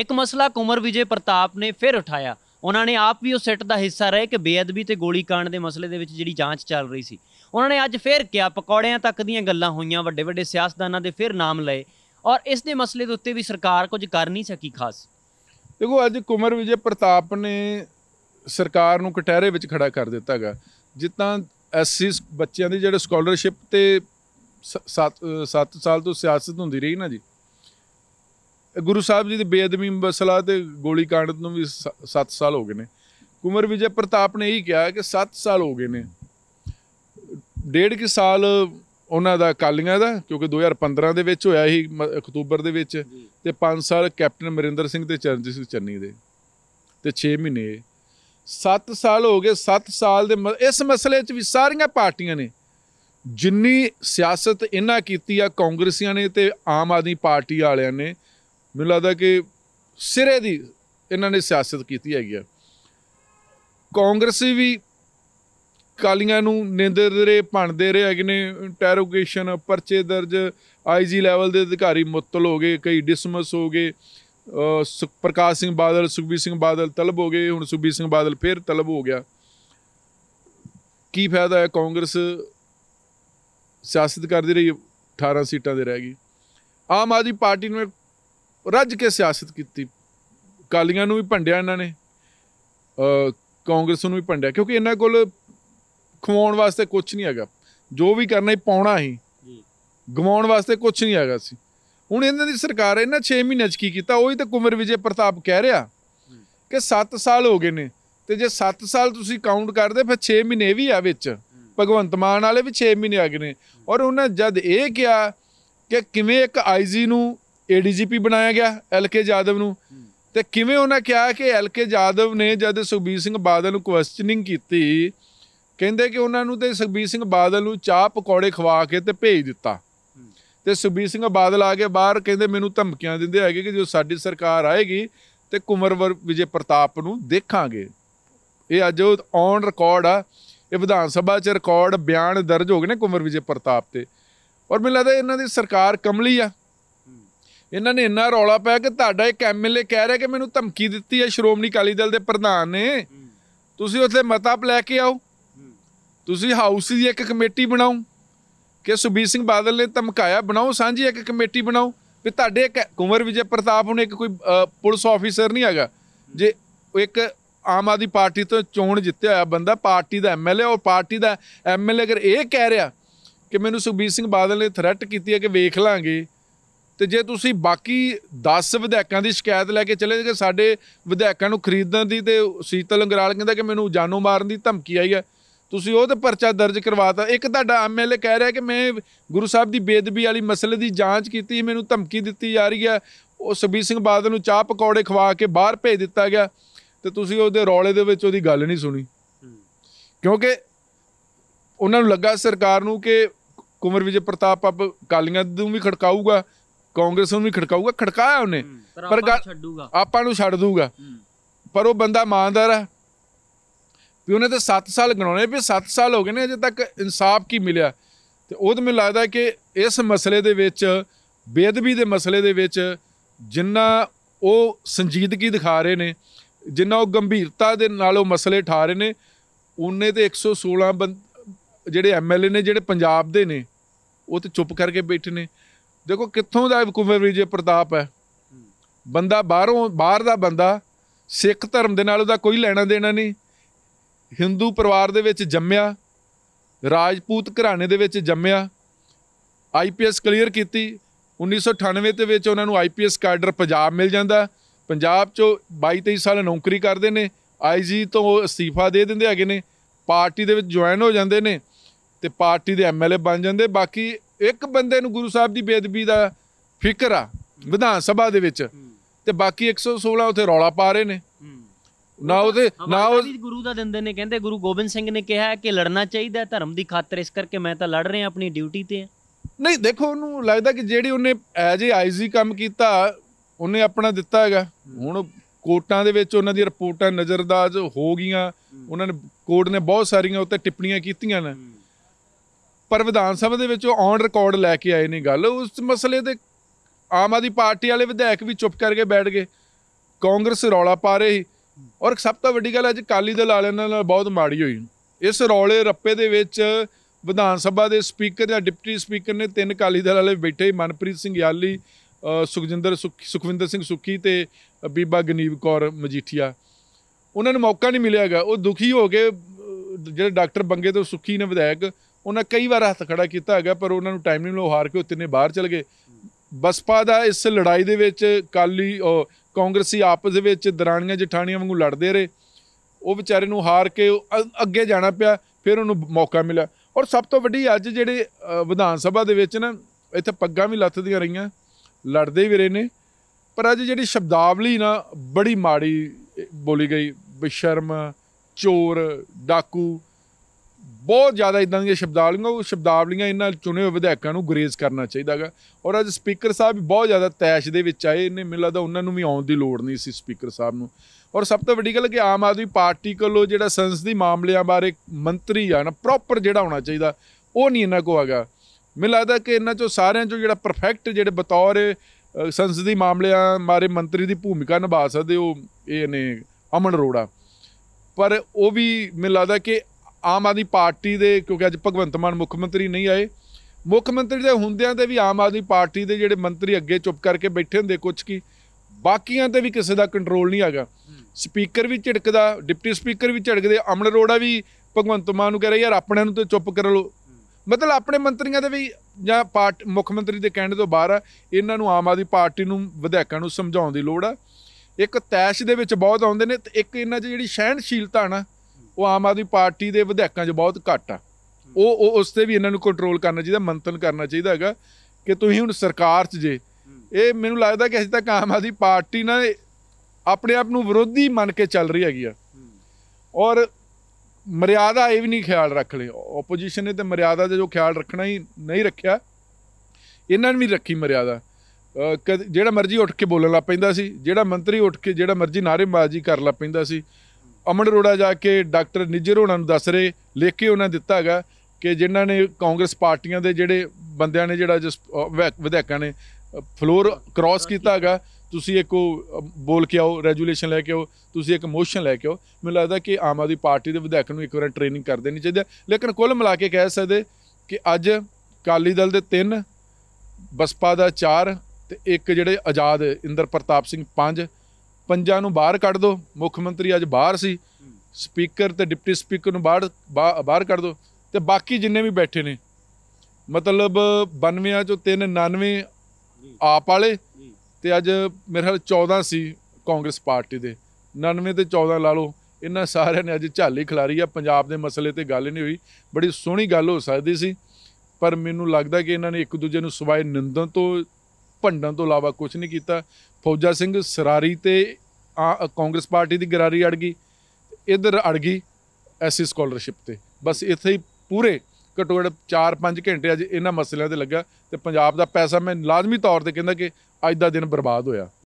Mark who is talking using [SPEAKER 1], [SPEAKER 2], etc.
[SPEAKER 1] ਇੱਕ ਮਸਲਾ ਕੁਮਰ ਵਿਜੇ ਪ੍ਰਤਾਪ ਨੇ ਫਿਰ ਉਠਾਇਆ ਉਹਨਾਂ ਨੇ ਆਪ ਵੀ ਉਸ ਸੈੱਟ ਦਾ ਹਿੱਸਾ ਰਹੇ ਕਿ ਬੇਅਦਬੀ ਤੇ ਗੋਲੀ ਕਾਂਡ ਦੇ ਮਸਲੇ ਦੇ ਵਿੱਚ ਜਿਹੜੀ ਜਾਂਚ ਚੱਲ ਰਹੀ ਸੀ ਉਹਨਾਂ ਨੇ ਅੱਜ ਫਿਰ ਕਿਹਾ ਪਕੌੜਿਆਂ ਤੱਕ ਦੀਆਂ ਗੱਲਾਂ ਹੋਈਆਂ ਵੱਡੇ ਵੱਡੇ ਸਿਆਸਤਦਾਨਾਂ ਦੇ ਫਿਰ ਨਾਮ ਲਏ ਔਰ ਇਸ ਦੇ ਮਸਲੇ ਦੇ ਉੱਤੇ ਵੀ ਸਰਕਾਰ ਕੁਝ ਕਰ ਨਹੀਂ ਸਕੀ ਖਾਸ ਦੇਖੋ ਅੱਜ ਕੁਮਰ ਵਿਜੇ ਪ੍ਰਤਾਪ ਨੇ ਸਰਕਾਰ ਨੂੰ ਕਟਹਿਰੇ ਵਿੱਚ ਖੜਾ ਕਰ ਦਿੱਤਾਗਾ ਜਿੱਦਾਂ ਐਸਸੀ ਬੱਚਿਆਂ ਦੀ ਜਿਹੜੇ ਸਕਾਲਰਸ਼ਿਪ ਤੇ 7 ਸਾਲ ਤੋਂ ਸਿਆਸਤ ਹੁੰਦੀ ਰਹੀ ਨਾ ਜੀ ਗੁਰੂ ਸਾਹਿਬ ਜੀ ਦੀ ਬੇਅਦਬੀ ਮਸਲਾ ਤੇ ਗੋਲੀ ਕਾਂਡ ਨੂੰ ਵੀ 7 ਸਾਲ ਹੋ ਗਏ ਨੇ ਕੁਮਰ ਵਿਜੇ ਪ੍ਰਤਾਪ ਨੇ ਇਹ ਕਿਹਾ ਕਿ 7 ਸਾਲ ਹੋ ਗਏ ਨੇ ਡੇਢ ਕਿ ਸਾਲ ਉਹਨਾਂ ਦਾ ਕਾਲੀਆਂ ਦਾ ਕਿਉਂਕਿ 2015 ਦੇ ਵਿੱਚ ਹੋਇਆ ਸੀ ਅਕਤੂਬਰ ਦੇ ਵਿੱਚ ਤੇ 5 ਸਾਲ ਕੈਪਟਨ ਮਰਿੰਦਰ ਸਿੰਘ ਤੇ ਚਰਨਜੀਤ ਸਿੰਘ ਚੰਨੀ ਦੇ ਤੇ 6 ਮਹੀਨੇ 7 ਸਾਲ ਹੋ ਗਏ 7 ਸਾਲ ਦੇ ਇਸ ਮਸਲੇ 'ਚ ਵੀ ਸਾਰੀਆਂ ਪਾਰਟੀਆਂ ਨੇ ਜਿੰਨੀ ਸਿਆਸਤ ਇਹਨਾਂ ਕੀਤੀ ਆ ਕਾਂਗਰਸੀਆਂ ਨੇ ਤੇ ਆਮ ਆਦਮੀ ਪਾਰਟੀ ਵਾਲਿਆਂ ਨੇ ਮੈਨੂੰ ਲੱਗਦਾ ਕਿ ਸਿਰੇ ਦੀ ਇਹਨਾਂ ਨੇ ਸਿਆਸਤ ਕੀਤੀ ਹੈਗੀ ਆ ਕਾਂਗਰਸੀ ਵੀ ਕਾਲੀਆਂ ਨੂੰ ਨਿੰਦਦੇ ਰਹੇ ਭੰਡਦੇ ਰਹੇ ਹੈਗੇ ਨੇ ਇੰਟਰੋਗੇਸ਼ਨ ਪਰਚੇ ਦਰਜ ਆਈਜੀ ਲੈਵਲ ਦੇ ਅਧਿਕਾਰੀ ਮੁਤਲ ਹੋ ਗਏ ਕਈ ਡਿਸਮਿਸ ਹੋ ਗਏ ਸੁਖਪ੍ਰਕਾਸ਼ ਸਿੰਘ ਬਾਦਲ ਸੁਖਬੀਰ ਸਿੰਘ ਬਾਦਲ ਤਲਬ ਹੋ ਗਏ ਹੁਣ ਸੁਖਬੀਰ ਸਿੰਘ ਬਾਦਲ ਫੇਰ ਤਲਬ ਹੋ ਗਿਆ ਕੀ ਫਾਇਦਾ ਹੈ ਕਾਂਗਰਸ ਸਿਆਸਤ ਕਰਦੀ ਰਹੀ 18 ਸੀਟਾਂ ਦੇ ਰਹਿ ਗਈ ਆਮ ਆਦਮੀ ਪਾਰਟੀ ਨੂੰ ਰੱਜ ਕੇ ਸਿਆਸਤ ਕੀਤੀ ਕਾਲੀਆਂ ਨੂੰ ਵੀ ਭੰਡਿਆ ਇਹਨਾਂ ਨੇ ਕਾਂਗਰਸ ਨੂੰ ਵੀ ਭੰਡਿਆ ਕਿਉਂਕਿ ਇਹਨਾਂ ਕੋਲ ਖਵਾਉਣ ਵਾਸਤੇ ਕੁਝ ਨਹੀਂ ਹੈਗਾ ਜੋ ਵੀ ਕਰਨਾ ਹੀ ਪਾਉਣਾ ਹੀ ਗਵਾਉਣ ਵਾਸਤੇ ਕੁਝ ਨਹੀਂ ਹੈਗਾ ਸੀ ਹੁਣ ਇਹਨਾਂ ਦੀ ਸਰਕਾਰ ਇਹਨਾਂ 6 ਮਹੀਨੇ ਚ ਕੀ ਕੀਤਾ ਉਹੀ ਤਾਂ ਕੁਮਰ ਵਿਜੇ ਪ੍ਰਤਾਪ ਕਹਿ ਰਿਹਾ ਕਿ 7 ਸਾਲ ਹੋ ਗਏ ਨੇ ਤੇ ਜੇ 7 ਸਾਲ ਤੁਸੀਂ ਕਾਊਂਟ ਕਰਦੇ ਫਿਰ 6 ਮਹੀਨੇ ਵੀ ਆ ਵਿੱਚ ਭਗਵੰਤ ਮਾਨ ਵਾਲੇ ਵੀ 6 ਮਹੀਨੇ ਆ ਗਏ ਨੇ ਔਰ ਉਹਨਾਂ ਜਦ ਇਹ ਕਿਹਾ ਕਿ ਕਿਵੇਂ ਇੱਕ ਆਈਜੀ ਨੂੰ ਏਡੀਜੀਪੀ ਬਣਾਇਆ ਗਿਆ ਐਲਕੇ ਜਾਦਵ ਨੂੰ ਤੇ ਕਿਵੇਂ ਉਹਨਾਂ ਕਿਹਾ ਕਿ ਐਲਕੇ ਜਾਦਵ ਨੇ ਜਦ ਸੁਖਬੀਰ ਸਿੰਘ ਬਾਦਲ ਨੂੰ ਕੁਐਸਚਨਿੰਗ ਕੀਤੀ ਕਹਿੰਦੇ ਕਿ ਉਹਨਾਂ ਨੂੰ ਤੇ ਸੁਖਬੀਰ ਸਿੰਘ ਬਾਦਲ ਨੂੰ ਚਾਹ ਪਕੌੜੇ ਖਵਾ ਕੇ ਤੇ ਭੇਜ ਦਿੱਤਾ ਤੇ ਸੁਖਬੀਰ ਸਿੰਘ ਬਾਦਲ ਆ ਕੇ ਬਾਹਰ ਕਹਿੰਦੇ ਮੈਨੂੰ ਧਮਕੀਆਂ ਦਿੰਦੇ ਹੈਗੇ ਕਿ ਜੋ ਸਾਡੀ ਸਰਕਾਰ ਆਏਗੀ ਤੇ ਕੁਮਰਵਰ ਵਿਜੇ ਪ੍ਰਤਾਪ ਨੂੰ ਦੇਖਾਂਗੇ ਇਹ ਅੱਜ ਔਨ ਰਿਕਾਰਡ ਆ ਇਹ ਵਿਧਾਨ ਸਭਾ 'ਚ ਰਿਕਾਰਡ ਬਿਆਨ ਦਰਜ ਹੋ ਗਏ ਨੇ ਕੁਮਰ ਵਿਜੇ ਪ੍ਰਤਾਪ ਤੇ ਔਰ ਮੈਨੂੰ ਲੱਗਦਾ ਇਹਨਾਂ ਦੀ ਸਰਕਾਰ ਕਮਲੀ ਆ ਇਹਨਾਂ ਨੇ ਇੰਨਾ ਰੌਲਾ ਪਾਇਆ ਕਿ ਤੁਹਾਡਾ ਇੱਕ ਐਮਐਲਏ ਕਹਿ ਰਿਹਾ ਕਿ ਮੈਨੂੰ ਧਮਕੀ ਦਿੱਤੀ ਹੈ ਸ਼੍ਰੋਮਣੀ ਅਕਾਲੀ ਦਲ ਦੇ ਪ੍ਰਧਾਨ ਨੇ ਤੁਸੀਂ ਉੱਥੇ ਮਤਾ ਲੈ ਕੇ ਆਓ ਤੁਸੀਂ ਹਾਊਸ ਦੀ ਇੱਕ ਕਮੇਟੀ ਬਣਾਓ ਕਿ ਸੁਬੀਰ ਸਿੰਘ ਬਾਦਲ ਨੇ ਧਮਕਾਇਆ ਬਣਾਓ ਸਾਂਝੀ ਇੱਕ ਕਮੇਟੀ ਬਣਾਓ ਵੀ ਤੁਹਾਡੇ ਇੱਕ ਕੁਮਰ ਵਿਜੇ ਪ੍ਰਤਾਪ ਹੁਣ ਇੱਕ ਕੋਈ ਪੁਲਿਸ ਆਫੀਸਰ ਨਹੀਂ ਹੈਗਾ ਜੇ ਇੱਕ ਆਮ ਆਦੀ ਪਾਰਟੀ ਤੋਂ ਚੋਣ ਜਿੱਤਿਆ ਹੋਇਆ ਬੰਦਾ ਪਾਰਟੀ ਦਾ ਐਮਐਲਏ ਔਰ ਪਾਰਟੀ ਦਾ ਐਮਐਲਏ ਅਗਰ ਇਹ ਕਹਿ ਰਿਹਾ ਕਿ ਮੈਨੂੰ ਸੁਖਬੀਰ ਸਿੰਘ ਬਾਦਲ ਨੇ ਥ੍ਰੈਟ ਕੀਤੀ ਹੈ ਕਿ ਵੇਖ ਲਾਂਗੇ ਤੇ ਜੇ ਤੁਸੀਂ ਬਾਕੀ 10 ਵਿਧਾਇਕਾਂ ਦੀ ਸ਼ਿਕਾਇਤ ਲੈ ਕੇ ਚਲੇ ਜਾਗੇ ਸਾਡੇ ਵਿਧਾਇਕਾਂ ਨੂੰ ਖਰੀਦਣ ਦੀ ਤੇ ਸੀਤਲ ਅੰਗਰਾਲ ਕਹਿੰਦਾ ਕਿ ਮੈਨੂੰ ਜਾਨੋ ਮਾਰਨ ਦੀ ਧਮਕੀ ਆਈ ਹੈ ਤੁਸੀਂ ਉਹ ਤੇ ਪਰਚਾ ਦਰਜ ਕਰਵਾਤਾ ਇੱਕ ਤੁਹਾਡਾ ਐਮਐਲਏ ਕਹਿ ਰਿਹਾ ਕਿ ਮੈਂ ਗੁਰੂ ਸਾਹਿਬ ਦੀ ਬੇਦਬੀ ਵਾਲੀ ਮਸਲੇ ਦੀ ਜਾਂਚ ਕੀਤੀ ਮੈਨੂੰ ਧਮਕੀ ਦਿੱਤੀ ਜਾ ਰਹੀ ਹੈ ਉਹ ਸੁਬੀਰ ਸਿੰਘ ਬਾਦਲ ਨੂੰ ਚਾਹ ਪਕੌੜੇ ਖਵਾ ਕੇ ਬਾਹਰ ਭੇਜ ਦਿੱਤਾ ਗਿਆ ਤੇ ਤੁਸੀਂ ਉਹਦੇ ਰੌਲੇ ਦੇ ਵਿੱਚ ਉਹਦੀ ਗੱਲ ਨਹੀਂ ਸੁਣੀ ਕਿਉਂਕਿ ਉਹਨਾਂ ਨੂੰ ਲੱਗਾ ਸਰਕਾਰ ਨੂੰ ਕਿ ਕੁਮਰ ਵਿਜੇ ਪ੍ਰਤਾਪ ਆਪ ਕਾਲੀਆਂ ਨੂੰ ਵੀ ਖੜਕਾਊਗਾ ਕਾਂਗਰਸ ਨੂੰ ਵੀ ਖੜਕਾਊਗਾ ਖੜਕਾਇਆ ਉਹਨੇ ਪਰ ਛੱਡੂਗਾ ਆਪਾਂ ਨੂੰ ਛੱਡ ਦੂਗਾ ਪਰ ਉਹ ਬੰਦਾ ਇਮਾਨਦਾਰ ਹੈ ਵੀ ਉਹਨੇ ਤਾਂ 7 ਸਾਲ ਗਣਾਉਣੇ ਵੀ 7 ਸਾਲ ਹੋ ਗਏ ਨੇ ਅਜੇ ਤੱਕ ਇਨਸਾਫ ਕੀ ਮਿਲਿਆ ਤੇ ਉਹ ਮੈਨੂੰ ਲੱਗਦਾ ਕਿ ਇਸ ਮਸਲੇ ਦੇ ਵਿੱਚ ਬੇਅਦਬੀ ਦੇ ਮਸਲੇ ਦੇ ਵਿੱਚ ਜਿੰਨਾ ਉਹ ਸੰਜੀਦਗੀ ਦਿਖਾ ਰਹੇ ਨੇ ਜਿੰਨਾ ਉਹ ਗੰਭੀਰਤਾ ਦੇ ਨਾਲ ਉਹ ਮਸਲੇ ਠਾ ਰਹੇ ਨੇ ਉਹਨੇ ਤੇ 116 ਜਿਹੜੇ ਐਮਐਲਏ ਨੇ ਜਿਹੜੇ ਪੰਜਾਬ ਦੇ ਨੇ ਉਹ ਤੇ ਚੁੱਪ ਕਰਕੇ ਬੈਠੇ ਨੇ ਦੇਖੋ ਕਿੱਥੋਂ ਦਾ ਵੀ ਜੇ ਪ੍ਰਤਾਪ ਹੈ ਬੰਦਾ ਬਾਹਰੋਂ ਬਾਹਰ ਦਾ ਬੰਦਾ ਸਿੱਖ ਧਰਮ ਦੇ ਨਾਲ ਉਹਦਾ ਕੋਈ ਲੈਣਾ ਦੇਣਾ ਨਹੀਂ Hindu ਪਰਿਵਾਰ ਦੇ ਵਿੱਚ ਜੰਮਿਆ ਰਾਜਪੂਤ ਘਰਾਣੇ ਦੇ ਵਿੱਚ ਜੰਮਿਆ ਆਈਪੀਐਸ ਕਲੀਅਰ ਕੀਤੀ 1998 ਦੇ ਵਿੱਚ ਉਹਨਾਂ ਨੂੰ ਆਈਪੀਐਸ ਕੈਡਰ ਪੰਜਾਬ ਮਿਲ ਜਾਂਦਾ ਪੰਜਾਬ 'ਚੋਂ 22-23 ਸਾਲ ਨੌਕਰੀ ਕਰਦੇ ਨੇ ਆਈਜੀ ਤੋਂ ਅਸਤੀਫਾ ਦੇ ਦਿੰਦੇ ਹੈਗੇ ਨੇ ਪਾਰਟੀ ਦੇ ਵਿੱਚ ਜੁਆਇਨ ਹੋ ਜਾਂਦੇ ਨੇ ਤੇ ਪਾਰਟੀ ਦੇ ਐਮਐਲਏ ਬਣ ਜਾਂਦੇ ਬਾਕੀ ਇੱਕ ਬੰਦੇ ਨੂੰ ਗੁਰੂ ਸਾਹਿਬ ਦੀ ਬੇਦਬੀ ਦਾ ਫਿਕਰ ਆ ਵਿਧਾਨ ਸਭਾ ਦੇ ਵਿੱਚ ਤੇ ਬਾਕੀ 116 ਉਥੇ ਰੌਲਾ ਪਾ ਰਹੇ ਨੇ ਨਾ ਉਹਦੇ ਨਾ ਉਹ ਗੁਰੂ ਦਾ ਦਿੰਦੇ ਨੇ ਕਹਿੰਦੇ ਗੁਰੂ ਗੋਬਿੰਦ ਸਿੰਘ ਨੇ ਕਿਹਾ ਕਿ ਲੜਨਾ ਚਾਹੀਦਾ ਧਰਮ ਦੀ ਖਾਤਰ ਇਸ ਕਰਕੇ ਮੈਂ ਤਾਂ ਲੜ ਰਿਹਾ ਆਪਣੀ ਡਿਊਟੀ ਤੇ ਨਹੀਂ ਦੇਖੋ ਉਹਨੂੰ ਲੱਗਦਾ ਕਿ ਜਿਹੜੀ ਉਹਨੇ ਐਜ ਏ ਆਈਜੀ ਕੰਮ ਕੀਤਾ ਉਹਨੇ ਆਪਣਾ ਦਿੱਤਾ ਹੈਗਾ ਹੁਣ ਕੋਰਟਾਂ ਦੇ ਵਿੱਚ ਉਹਨਾਂ ਦੀ ਰਿਪੋਰਟਾਂ ਨਜ਼ਰਦਾਜ਼ ਹੋ ਗਈਆਂ ਉਹਨਾਂ ਨੇ ਕੋਰਟ ਨੇ ਬਹੁਤ ਸਾਰੀਆਂ ਉੱਤੇ ਟਿੱਪਣੀਆਂ ਕੀਤੀਆਂ ਨੇ ਪਰ ਵਿਧਾਨ ਸਭਾ ਦੇ ਵਿੱਚ ਉਹ ਔਨ ਰਿਕਾਰਡ ਲੈ ਕੇ ਆਏ ਨਹੀਂ ਗੱਲ ਉਸ ਮਸਲੇ ਤੇ ਆਮ ਆਦੀ ਪਾਰਟੀ ਵਾਲੇ ਵਿਧਾਇਕ ਵੀ ਚੁੱਪ ਕਰਕੇ ਬੈਠ ਗਏ ਕਾਂਗਰਸ ਰੌਲਾ ਪਾ ਰਹੀ ਔਰ ਸਭ ਤੋਂ ਵੱਡੀ ਗੱਲ ਅੱਜ ਕਾਲੀ ਦਲ ਵਾਲਿਆਂ ਨਾਲ ਬਹੁਤ ਮਾੜੀ ਹੋਈ ਇਸ ਰੌਲੇ ਰੱਪੇ ਦੇ ਵਿੱਚ ਵਿਧਾਨ ਸਭਾ ਦੇ ਸਪੀਕਰ ਜਾਂ ਡਿਪਟੀ ਸਪੀਕਰ ਨੇ ਤਿੰਨ ਕਾਲੀ ਦਲ ਵਾਲੇ ਬੈਠੇ ਮਨਪ੍ਰੀਤ ਸਿੰਘ ਯਾਲੀ ਸੁਖਜਿੰਦਰ ਸੁਖਵਿੰਦਰ ਸਿੰਘ ਸੁਖੀ ਤੇ ਬੀਬਾ ਗਨੀਬ ਕੌਰ ਮਜੀਠੀਆ ਉਹਨਾਂ ਨੂੰ ਮੌਕਾ ਨਹੀਂ ਮਿਲਿਆਗਾ ਉਹ ਦੁਖੀ ਹੋ ਕੇ ਜਿਹੜੇ ਡਾਕਟਰ ਬੰਗੇ ਤੋਂ ਸੁਖੀ ਨੇ ਵਿਧਾਇਕ ਉਹਨਾਂ ਕਈ ਵਾਰ ਹੱਥ ਖੜਾ ਕੀਤਾ ਹੈਗਾ ਪਰ ਉਹਨਾਂ ਨੂੰ ਟਾਈਮ ਨਹੀਂ ਮਿਲਿਆ ਹਾਰ ਕੇ ਉਹ ਤਿੰਨੇ ਬਾਹਰ ਚਲੇ ਗਏ ਬਸਪਾ ਦਾ ਇਸ ਲੜਾਈ ਦੇ ਵਿੱਚ ਕਾਲੀ ਕਾਂਗਰਸੀ ਆਪਸ ਦੇ ਵਿੱਚ ਦਰਾਣੀਆਂ ਜਠਾਣੀਆਂ ਵਾਂਗੂ ਲੜਦੇ ਰਹੇ ਉਹ ਵਿਚਾਰੇ ਨੂੰ ਹਾਰ ਕੇ ਅੱਗੇ ਜਾਣਾ ਪਿਆ ਫਿਰ ਉਹਨੂੰ ਮੌਕਾ ਮਿਲਿਆ ਔਰ ਸਭ ਤੋਂ ਵੱਡੀ ਅੱਜ ਜਿਹੜੇ ਵਿਧਾਨ ਸਭਾ ਦੇ ਵਿੱਚ ਨਾ ਇੱਥੇ ਪੱਗਾਂ ਵੀ ਲੱਥਦੀਆਂ ਰਹੀਆਂ ਲੜਦੇ ਵੀ ਰਹੇ ਨੇ ਪਰ ਅੱਜ ਜਿਹੜੀ ਸ਼ਬਦਾਵਲੀ ਨਾ ਬੜੀ ਮਾੜੀ ਬੋਲੀ ਗਈ ਬਿਸ਼ਰਮ ਚੋਰ ਡਾਕੂ ਬਹੁਤ ਜ਼ਿਆਦਾ ਇਦਾਂ ਦੀਆਂ ਸ਼ਬਦਾਵਲੀਆਂ ਉਹ ਸ਼ਬਦਾਵਲੀਆਂ ਇਹਨਾਂ ਚੁਣੇ ਹੋਏ ਵਿਧਾਇਕਾਂ ਨੂੰ ਗਰੇਜ਼ ਕਰਨਾ ਚਾਹੀਦਾਗਾ ਔਰ ਅੱਜ ਸਪੀਕਰ ਸਾਹਿਬ ਵੀ ਬਹੁਤ ਜ਼ਿਆਦਾ ਤੈਸ਼ ਦੇ ਵਿੱਚ ਆਏ ਇਹਨੇ ਮੈਨੂੰ ਲੱਗਦਾ ਉਹਨਾਂ ਨੂੰ ਵੀ ਆਉਣ ਦੀ ਲੋੜ ਨਹੀਂ ਸੀ ਸਪੀਕਰ ਸਾਹਿਬ ਨੂੰ ਔਰ ਸਭ ਤੋਂ ਵੱਡੀ ਗੱਲ ਕਿ ਆਮ ਆਦਮੀ ਪਾਰਟੀ ਕੋਲੋਂ ਜਿਹੜਾ ਸੰਸਦੀ ਮਾਮਲਿਆਂ ਬਾਰੇ ਮੰਤਰੀ ਆ ਨਾ ਪ੍ਰੋਪਰ ਜਿਹੜਾ ਹੋਣਾ ਚਾਹੀਦਾ ਉਹ ਨਹੀਂ ਇਹਨਾਂ ਕੋ ਹੈਗਾ ਮੈਨੂੰ ਲੱਗਦਾ ਕਿ ਇਹਨਾਂ ਚੋਂ ਸਾਰਿਆਂ ਚੋਂ ਜਿਹੜਾ ਪਰਫੈਕਟ ਜਿਹੜੇ ਬਤੌਰ ਸੰਸਦੀ ਮਾਮਲਿਆਂ ਬਾਰੇ ਮੰਤਰੀ ਦੀ ਭੂਮਿਕਾ ਨਿਭਾ ਸਕਦੇ ਉਹ ਇਹ ਨੇ ਅਮਨ ਰੋੜਾ ਪਰ ਉਹ ਵੀ ਮੈਨੂੰ ਲੱਗਦਾ ਕਿ ਆਮ ਆਦਮੀ ਪਾਰਟੀ ਦੇ ਕਿਉਂਕਿ ਅੱਜ ਭਗਵੰਤ ਮਾਨ ਮੁੱਖ ਮੰਤਰੀ ਨਹੀਂ ਆਏ ਮੁੱਖ ਮੰਤਰੀ ਦੇ ਹੁੰਦਿਆਂ ਤੇ ਵੀ ਆਮ ਆਦਮੀ ਪਾਰਟੀ ਦੇ ਜਿਹੜੇ ਮੰਤਰੀ ਅੱਗੇ ਚੁੱਪ ਕਰਕੇ ਬੈਠੇ ਹੁੰਦੇ ਕੁਝ ਕੀ ਬਾਕੀਆਂ ਤੇ ਵੀ ਕਿਸੇ ਦਾ ਕੰਟਰੋਲ ਨਹੀਂ ਹੈਗਾ ਸਪੀਕਰ ਵੀ ਝਿੜਕਦਾ ਡਿਪਟੀ ਸਪੀਕਰ ਵੀ ਝਿੜਕਦੇ ਅਮਨ ਰੋੜਾ ਵੀ ਭਗਵੰਤ ਮਾਨ ਨੂੰ ਕਹਿ ਰਿਹਾ ਯਾਰ ਆਪਣਿਆਂ ਨੂੰ ਤੇ ਚੁੱਪ ਕਰ ਲੋ ਮਤਲਬ ਆਪਣੇ ਮੰਤਰੀਆਂ ਦੇ ਵੀ ਜਾਂ ਪਾਰਟ ਮੁੱਖ ਮੰਤਰੀ ਦੇ ਕਹਿਣ ਤੋਂ ਬਾਹਰ ਆ ਇਹਨਾਂ ਨੂੰ ਆਮ ਆਦਮੀ ਪਾਰਟੀ ਨੂੰ ਵਿਧਾਇਕਾਂ ਨੂੰ ਸਮਝਾਉਣ ਦੀ ਲੋੜ ਆ ਇੱਕ ਤੈਸ਼ ਦੇ ਵਿੱਚ ਬਹੁਤ ਆਉਂਦੇ ਨੇ ਤੇ ਇੱਕ ਇਹਨਾਂ 'ਚ ਜਿਹੜੀ ਸ਼ਹਿਨਸ਼ੀਲਤਾ ਨਾ ਉਹ ਆਮ ਆਦਮੀ ਪਾਰਟੀ ਦੇ ਵਿਧਾਇਕਾਂ 'ਚ ਬਹੁਤ ਘੱਟ ਆ ਉਹ ਉਹ ਉਸ ਤੇ ਵੀ ਇਹਨਾਂ ਨੂੰ ਕੰਟਰੋਲ ਕਰਨਾ ਚਾਹੀਦਾ ਮੰਤਨ ਕਰਨਾ ਚਾਹੀਦਾ ਹੈਗਾ ਕਿ ਤੁਸੀਂ ਹੁਣ ਸਰਕਾਰ 'ਚ ਜੇ ਇਹ ਮੈਨੂੰ ਲੱਗਦਾ ਕਿ ਅਸੀਂ ਤਾਂ ਆਮ ਆਦਮੀ ਪਾਰਟੀ ਨਾਲ ਆਪਣੇ ਆਪ ਨੂੰ ਵਿਰੋਧੀ ਮੰਨ ਕੇ ਚੱਲ ਰਹੀ ਹੈਗੀ ਆ ਔਰ ਮਰਿਆਦਾ ਇਹ ਵੀ ਨਹੀਂ ਖਿਆਲ ਰੱਖ ਲਈ ਆਪੋਜੀਸ਼ਨ ਨੇ ਤੇ ਮਰਿਆਦਾ ਦਾ ਜੋ ਖਿਆਲ ਰੱਖਣਾ ਹੀ ਨਹੀਂ ਰੱਖਿਆ ਇਹਨਾਂ ਨੇ ਵੀ ਰੱਖੀ ਮਰਿਆਦਾ ਜਿਹੜਾ ਮਰਜ਼ੀ ਉੱਠ ਕੇ ਬੋਲਣ ਲੱਪੈਂਦਾ ਸੀ ਜਿਹੜਾ ਮੰਤਰੀ ਉੱਠ ਕੇ ਜਿਹੜਾ ਮਰਜ਼ੀ ਨਾਰੇਬਾਜ਼ੀ ਕਰ ਲੱਪੈਂਦਾ ਪੈਂਦਾ ਸੀ ਅਮਨ ਰੋੜਾ ਜਾ ਕੇ ਡਾਕਟਰ ਨਿਜਰ ਉਹਨਾਂ ਨੂੰ ਦੱਸ ਰਹੇ ਲਿਖ ਕੇ ਉਹਨਾਂ ਦਿੱਤਾ ਹੈਗਾ ਕਿ ਜਿਨ੍ਹਾਂ ਨੇ ਕਾਂਗਰਸ ਪਾਰਟੀਆਂ ਦੇ ਜਿਹੜੇ ਬੰਦਿਆਂ ਨੇ ਜਿਹੜਾ ਵਿਧਾਇਕਾਂ ਨੇ ਫਲੋਰ ਕ੍ਰਾਸ ਕੀਤਾ ਹੈਗਾ ਤੁਸੀਂ ਇੱਕ ਬੋਲ ਕੇ ਆਓ ਰੈਜੂਲੇਸ਼ਨ ਲੈ ਕੇ ਆਓ ਤੁਸੀਂ ਇੱਕ ਮੋਸ਼ਨ ਲੈ ਕੇ ਆਓ ਮੈਨੂੰ ਲੱਗਦਾ ਕਿ ਆਮ ਆਦਮੀ ਪਾਰਟੀ ਦੇ ਵਿਧਾਇਕ ਨੂੰ ਇੱਕ ਵਾਰ ਟ੍ਰੇਨਿੰਗ ਕਰ ਦੇਣੀ ਚਾਹੀਦੀ ਹੈ ਲੇਕਿਨ ਕੁੱਲ ਮਿਲਾ ਕੇ ਕਹਿ ਸਕਦੇ ਕਿ ਅੱਜ ਕਾਲੀ ਦਲ ਦੇ 3 ਬਸਪਾ ਦਾ 4 ਤੇ ਇੱਕ ਜਿਹੜੇ ਆਜ਼ਾਦ ਇੰਦਰ ਪ੍ਰਤਾਪ ਸਿੰਘ 5 ਪੰਜਾਂ ਨੂੰ ਬਾਹਰ ਕੱਢ ਦਿਓ ਮੁੱਖ ਮੰਤਰੀ ਅੱਜ ਬਾਹਰ ਸੀ ਸਪੀਕਰ ਤੇ ਡਿਪਟੀ ਸਪੀਕਰ ਨੂੰ ਬਾਹਰ ਬਾਹਰ ਕੱਢ ਦਿਓ ਤੇ ਬਾਕੀ ਜਿੰਨੇ ਵੀ ਬੈਠੇ ਨੇ ਮਤਲਬ 92 ਚੋਂ 3 99 ਆਪ ਵਾਲੇ ਤੇ ਅੱਜ ਮੇਰੇ ਖਿਆਲ 14 ਸੀ ਕਾਂਗਰਸ ਪਾਰਟੀ ਦੇ 99 ਤੇ 14 ਲਾ ਲਓ ਇਹਨਾਂ ਸਾਰਿਆਂ ਨੇ ਅੱਜ ਝਾਲੀ ਖਿਲਾਰੀ ਆ ਪੰਜਾਬ ਦੇ ਮਸਲੇ ਤੇ ਗੱਲ ਨਹੀਂ ਹੋਈ ਬੜੀ ਸੋਹਣੀ ਗੱਲ ਹੋ ਸਕਦੀ ਸੀ ਪਰ ਮੈਨੂੰ ਲੱਗਦਾ ਕਿ ਇਹਨਾਂ ਨੇ ਇੱਕ ਦੂਜੇ ਨੂੰ ਸਵਾਏ ਨਿੰਦਨ ਤੋਂ ਭੰਡਣ ਤੋਂ ਇਲਾਵਾ ਕੁਝ ਨਹੀਂ ਕੀਤਾ ਫੌਜਾ ਸਿੰਘ ਸਰਾਰੀ ਤੇ ਕਾਂਗਰਸ ਪਾਰਟੀ ਦੀ ਗਰਾਰੀ ਅੜ ਗਈ ਇਧਰ ਅੜ ਗਈ ਐਸੀ ਸਕਾਲਰਸ਼ਿਪ ਤੇ ਬਸ ਇੱਥੇ ਹੀ ਪੂਰੇ ਘਟੋੜ 4-5 ਘੰਟੇ ਅੱਜ ਇਹਨਾਂ ਮਸਲਿਆਂ ਤੇ ਲੱਗਾ ਤੇ ਪੰਜਾਬ ਦਾ ਪੈਸਾ ਮੈਂ ਲਾਜ਼ਮੀ ਤੌਰ ਤੇ ਕਹਿੰਦਾ ਕਿ ਅੱਜ ਦਾ ਦਿਨ ਬਰਬਾਦ ਹੋਇਆ